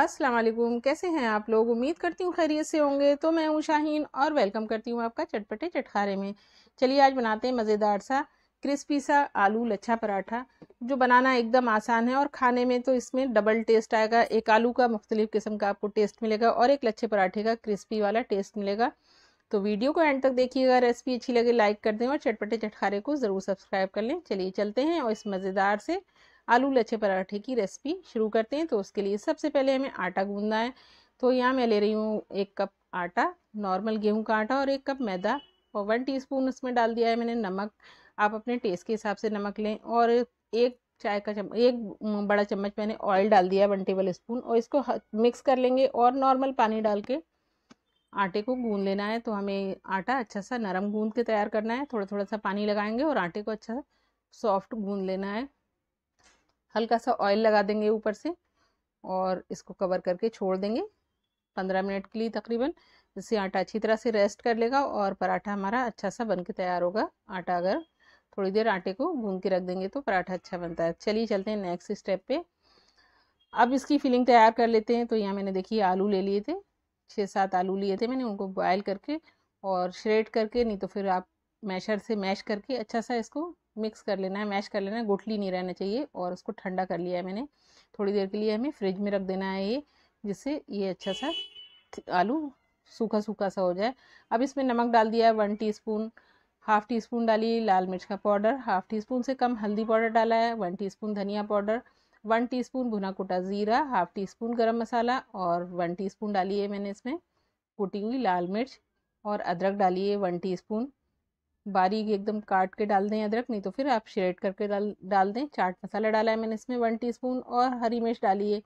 अस्सलाम वालेकुम कैसे हैं आप लोग उम्मीद करती हूँ खैरियत से होंगे तो मैं हूँ शाहीन और वेलकम करती हूँ आपका चटपटे चटखारे में चलिए आज बनाते हैं मज़ेदार सा क्रिस्पी सा आलू लच्छा पराठा जो बनाना एकदम आसान है और खाने में तो इसमें डबल टेस्ट आएगा एक आलू का मुख्तलिफ़ किस्म का आपको टेस्ट मिलेगा और एक लच्छे पराठे का क्रिस्पी वाला टेस्ट मिलेगा तो वीडियो को एंड तक देखिएगा रेसिपी अच्छी लगे लाइक कर दें और चटपटे चटखारे को ज़रूर सब्सक्राइब कर लें चलिए चलते हैं और इस मज़ेदार से आलू लच्छे पराठे की रेसिपी शुरू करते हैं तो उसके लिए सबसे पहले हमें आटा गूंदना है तो यहाँ मैं ले रही हूँ एक कप आटा नॉर्मल गेहूँ का आटा और एक कप मैदा और वन टीस्पून उसमें डाल दिया है मैंने नमक आप अपने टेस्ट के हिसाब से नमक लें और एक चाय का चम्मच एक बड़ा चम्मच मैंने ऑयल डाल दिया वन टेबल स्पून और इसको मिक्स कर लेंगे और नॉर्मल पानी डाल के आटे को गूंद लेना है तो हमें आटा अच्छा सा नरम गूंद के तैयार करना है थोड़ा थोड़ा सा पानी लगाएंगे और आटे को अच्छा सॉफ्ट गूंद लेना है हल्का सा ऑयल लगा देंगे ऊपर से और इसको कवर करके छोड़ देंगे पंद्रह मिनट के लिए तकरीबन जिससे आटा अच्छी तरह से रेस्ट कर लेगा और पराठा हमारा अच्छा सा बन के तैयार होगा आटा अगर थोड़ी देर आटे को भून के रख देंगे तो पराठा अच्छा बनता है चलिए चलते हैं नेक्स्ट स्टेप पे अब इसकी फिलिंग तैयार कर लेते हैं तो यहाँ मैंने देखिए आलू ले लिए थे छः सात आलू लिए थे मैंने उनको बॉयल करके और श्रेड करके नहीं तो फिर आप मैशर से मैश करके अच्छा सा इसको मिक्स कर लेना है मैश कर लेना है गुठली नहीं रहना चाहिए और उसको ठंडा कर लिया है मैंने थोड़ी देर के लिए हमें फ्रिज में रख देना है ये जिससे ये अच्छा सा आलू सूखा सूखा सा हो जाए अब इसमें नमक डाल दिया है one teaspoon half teaspoon डाली लाल मिर्च का पाउडर हाफ टी स्पून से कम हल्दी पाउडर डाला है वन टी स्पून धनिया पाउडर वन टी स्पून भुना कुटा ज़ीरा हाफ टी स्पून गर्म मसाला और वन टी स्पून डाली है मैंने इसमें कुटी हुई लाल मिर्च और अदरक डाली है वन टी स्पून बारीक एकदम काट के डाल दें अदरक नहीं तो फिर आप श्रेड करके डाल डाल दें चाट मसाला डाला है मैंने इसमें वन टीस्पून और हरी मिर्च डाली है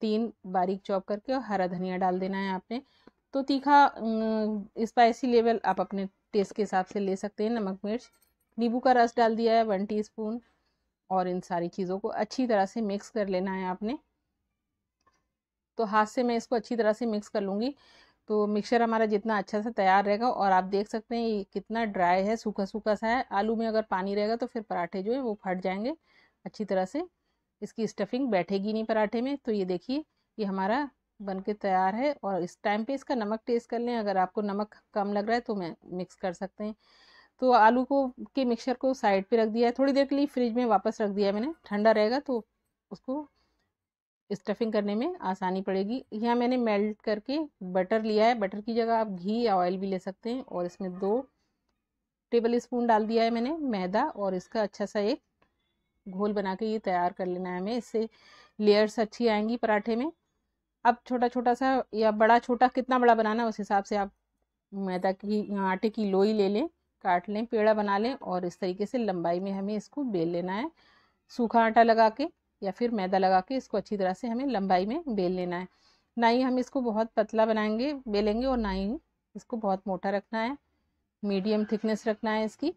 तीन बारीक चॉप करके और हरा धनिया डाल देना है आपने तो तीखा स्पाइसी लेवल आप अपने टेस्ट के हिसाब से ले सकते हैं नमक मिर्च नींबू का रस डाल दिया है वन टीस्पून और इन सारी चीज़ों को अच्छी तरह से मिक्स कर लेना है आपने तो हाथ से मैं इसको अच्छी तरह से मिक्स कर लूँगी तो मिक्सचर हमारा जितना अच्छा से तैयार रहेगा और आप देख सकते हैं ये कितना ड्राई है सूखा सूखा सा है आलू में अगर पानी रहेगा तो फिर पराठे जो है वो फट जाएंगे अच्छी तरह से इसकी स्टफिंग बैठेगी नहीं पराठे में तो ये देखिए ये हमारा बन के तैयार है और इस टाइम पे इसका नमक टेस्ट कर लें अगर आपको नमक कम लग रहा है तो मैं मिक्स कर सकते हैं तो आलू को के मिक्सचर को साइड पे रख दिया है थोड़ी देर के लिए फ्रिज में वापस रख दिया मैंने ठंडा रहेगा तो उसको स्टफिंग करने में आसानी पड़ेगी यहाँ मैंने मेल्ट करके बटर लिया है बटर की जगह आप घी या ऑयल भी ले सकते हैं और इसमें दो टेबल स्पून डाल दिया है मैंने मैदा और इसका अच्छा सा एक घोल बना के ये तैयार कर लेना है हमें इससे लेयर्स अच्छी आएंगी पराठे में अब छोटा छोटा सा या बड़ा छोटा कितना बड़ा बनाना है उस हिसाब से आप मैदा की आटे की लोई ले लें काट लें पेड़ा बना लें और इस तरीके से लंबाई में हमें इसको बेल लेना है सूखा आटा लगा के या फिर मैदा लगा के इसको अच्छी तरह से हमें लंबाई में बेल लेना है ना ही हम इसको बहुत पतला बनाएंगे बेलेंगे और ना ही इसको बहुत मोटा रखना है मीडियम थिकनेस रखना है इसकी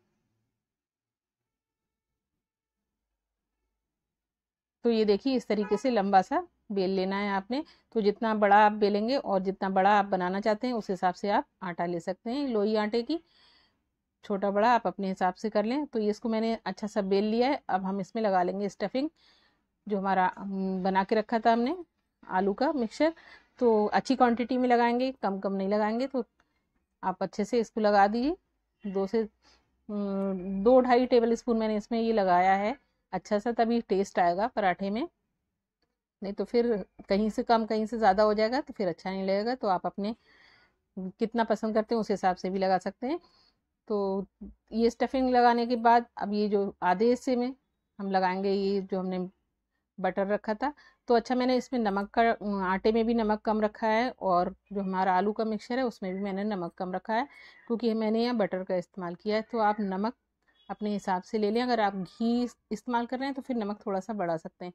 तो ये देखिए इस तरीके से लंबा सा बेल लेना है आपने तो जितना बड़ा आप बेलेंगे और जितना बड़ा आप बनाना चाहते हैं उस हिसाब से आप आटा ले सकते हैं लोई आटे की छोटा बड़ा आप अपने हिसाब से कर लें तो ये इसको मैंने अच्छा सा बेल लिया है अब हम इसमें लगा लेंगे स्टफिंग जो हमारा बना के रखा था हमने आलू का मिक्सचर तो अच्छी क्वांटिटी में लगाएंगे कम कम नहीं लगाएंगे तो आप अच्छे से इसको लगा दीजिए दो से दो ढाई टेबल स्पून मैंने इसमें ये लगाया है अच्छा सा तभी टेस्ट आएगा पराठे में नहीं तो फिर कहीं से कम कहीं से ज़्यादा हो जाएगा तो फिर अच्छा नहीं लगेगा तो आप अपने कितना पसंद करते हैं उस हिसाब से भी लगा सकते हैं तो ये स्टफिंग लगाने के बाद अब ये जो आधे हिस्से में हम लगाएंगे ये जो हमने बटर रखा था तो अच्छा मैंने इसमें नमक का आटे में भी नमक कम रखा है और जो हमारा आलू का मिक्सचर है उसमें भी मैंने नमक कम रखा है क्योंकि मैंने यहाँ बटर का इस्तेमाल किया है तो आप नमक अपने हिसाब से ले लें अगर आप घी इस्तेमाल कर रहे हैं तो फिर नमक थोड़ा सा बढ़ा सकते हैं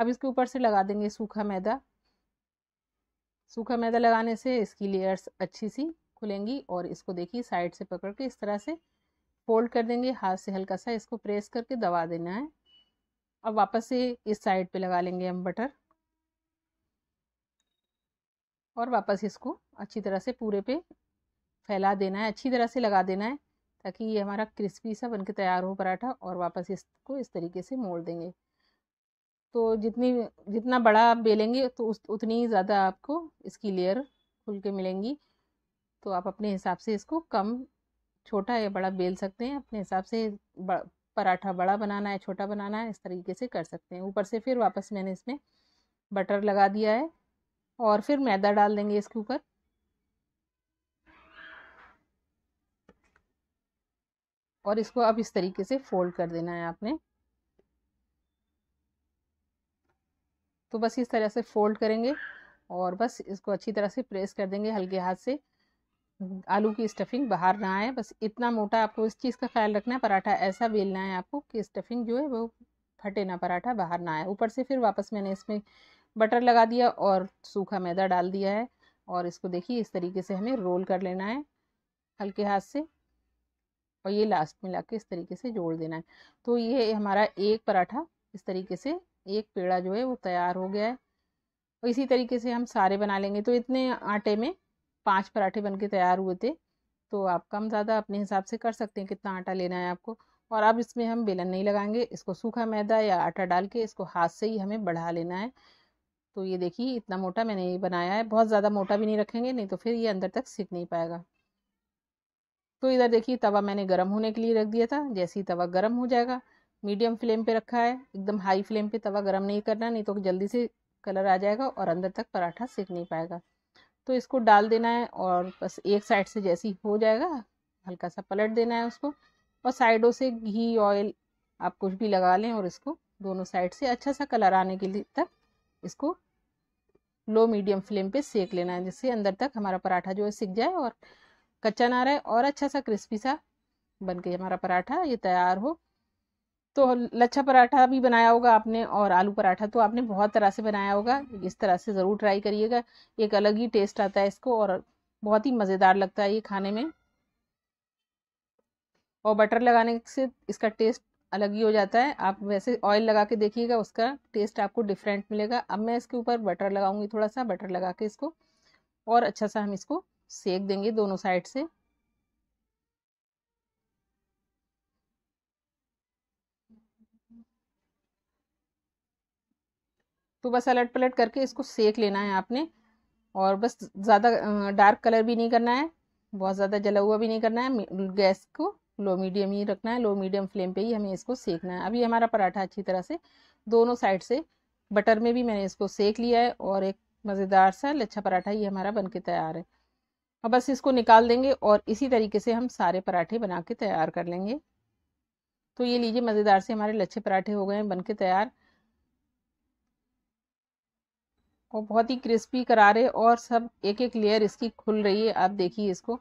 अब इसके ऊपर से लगा देंगे सूखा मैदा सूखा मैदा लगाने से इसकी लेयर्स अच्छी सी खुलेंगी और इसको देखिए साइड से पकड़ के इस तरह से फोल्ड कर देंगे हाथ से हल्का सा इसको प्रेस करके दबा देना है अब वापस से इस साइड पे लगा लेंगे हम बटर और वापस इसको अच्छी तरह से पूरे पे फैला देना है अच्छी तरह से लगा देना है ताकि ये हमारा क्रिस्पी सा बनके तैयार हो पराठा और वापस इसको इस तरीके से मोड़ देंगे तो जितनी जितना बड़ा आप बेलेंगे तो उस उतनी ज़्यादा आपको इसकी लेयर खुल के मिलेंगी तो आप अपने हिसाब से इसको कम छोटा या बड़ा बेल सकते हैं अपने हिसाब से पराठा बड़ा बनाना है छोटा बनाना है इस तरीके से कर सकते हैं ऊपर से फिर वापस मैंने इसमें बटर लगा दिया है और फिर मैदा डाल देंगे इसके ऊपर और इसको अब इस तरीके से फोल्ड कर देना है आपने तो बस इस तरह से फोल्ड करेंगे और बस इसको अच्छी तरह से प्रेस कर देंगे हल्के हाथ से आलू की स्टफिंग बाहर ना आए बस इतना मोटा आपको इस चीज़ का ख्याल रखना है पराठा ऐसा बेलना है आपको कि स्टफिंग जो है वो फटे ना पराठा बाहर ना आए ऊपर से फिर वापस मैंने इसमें बटर लगा दिया और सूखा मैदा डाल दिया है और इसको देखिए इस तरीके से हमें रोल कर लेना है हल्के हाथ से और ये लास्ट में ला इस तरीके से जोड़ देना है तो ये हमारा एक पराठा इस तरीके से एक पेड़ा जो है वो तैयार हो गया है और इसी तरीके से हम सारे बना लेंगे तो इतने आटे में पाँच पराठे बन के तैयार हुए थे तो आप कम ज़्यादा अपने हिसाब से कर सकते हैं कितना आटा लेना है आपको और अब इसमें हम बेलन नहीं लगाएंगे इसको सूखा मैदा या आटा डाल के इसको हाथ से ही हमें बढ़ा लेना है तो ये देखिए इतना मोटा मैंने ये बनाया है बहुत ज़्यादा मोटा भी नहीं रखेंगे नहीं तो फिर ये अंदर तक सीख नहीं पाएगा तो इधर देखिए तवा मैंने गर्म होने के लिए रख दिया था जैसे ही तवा गर्म हो जाएगा मीडियम फ्लेम पे रखा है एकदम हाई फ्लेम पे तवा गर्म नहीं करना नहीं तो जल्दी से कलर आ जाएगा और अंदर तक पराठा सीख नहीं पाएगा तो इसको डाल देना है और बस एक साइड से जैसी हो जाएगा हल्का सा पलट देना है उसको और साइडों से घी ऑयल आप कुछ भी लगा लें और इसको दोनों साइड से अच्छा सा कलर आने के लिए तक इसको लो मीडियम फ्लेम पे सेक लेना है जिससे अंदर तक हमारा पराठा जो है सिक जाए और कच्चा ना रहे और अच्छा सा क्रिस्पी सा बन के हमारा पराठा ये तैयार हो तो लच्छा पराठा भी बनाया होगा आपने और आलू पराठा तो आपने बहुत तरह से बनाया होगा इस तरह से ज़रूर ट्राई करिएगा एक अलग ही टेस्ट आता है इसको और बहुत ही मज़ेदार लगता है ये खाने में और बटर लगाने से इसका टेस्ट अलग ही हो जाता है आप वैसे ऑयल लगा के देखिएगा उसका टेस्ट आपको डिफरेंट मिलेगा अब मैं इसके ऊपर बटर लगाऊंगी थोड़ा सा बटर लगा के इसको और अच्छा सा हम इसको सेक देंगे दोनों साइड से तो बस अलट पलट करके इसको सेक लेना है आपने और बस ज़्यादा डार्क कलर भी नहीं करना है बहुत ज़्यादा जला हुआ भी नहीं करना है गैस को लो मीडियम ही रखना है लो मीडियम फ्लेम पे ही हमें इसको सेकना है अभी हमारा पराठा अच्छी तरह से दोनों साइड से बटर में भी मैंने इसको सेक लिया है और एक मज़ेदार सा लच्छा पराठा ये हमारा बन के तैयार है अब बस इसको निकाल देंगे और इसी तरीके से हम सारे पराठे बना के तैयार कर लेंगे तो ये लीजिए मज़ेदार से हमारे लच्छे पराठे हो गए हैं बन के तैयार और बहुत ही क्रिस्पी करारे और सब एक एक लेयर इसकी खुल रही है आप देखिए इसको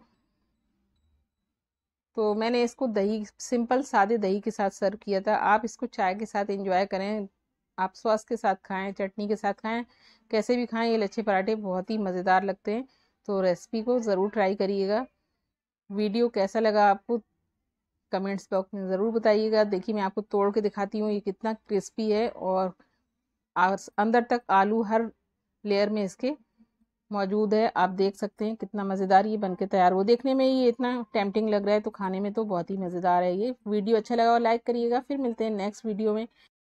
तो मैंने इसको दही सिंपल सादे दही के साथ सर्व किया था आप इसको चाय के साथ एंजॉय करें आप सॉस के साथ खाएं चटनी के साथ खाएं कैसे भी खाएं ये लच्छे पराठे बहुत ही मज़ेदार लगते हैं तो रेसिपी को ज़रूर ट्राई करिएगा वीडियो कैसा लगा आपको कमेंट्स बॉक्स में ज़रूर बताइएगा देखिए मैं आपको तोड़ के दिखाती हूँ ये कितना क्रिस्पी है और अंदर तक आलू हर लेयर में इसके मौजूद है आप देख सकते हैं कितना मज़ेदार ये बन के तैयार वो देखने में ये इतना टेम्पटिंग लग रहा है तो खाने में तो बहुत ही मज़ेदार है ये वीडियो अच्छा लगा और लाइक करिएगा फिर मिलते हैं नेक्स्ट वीडियो में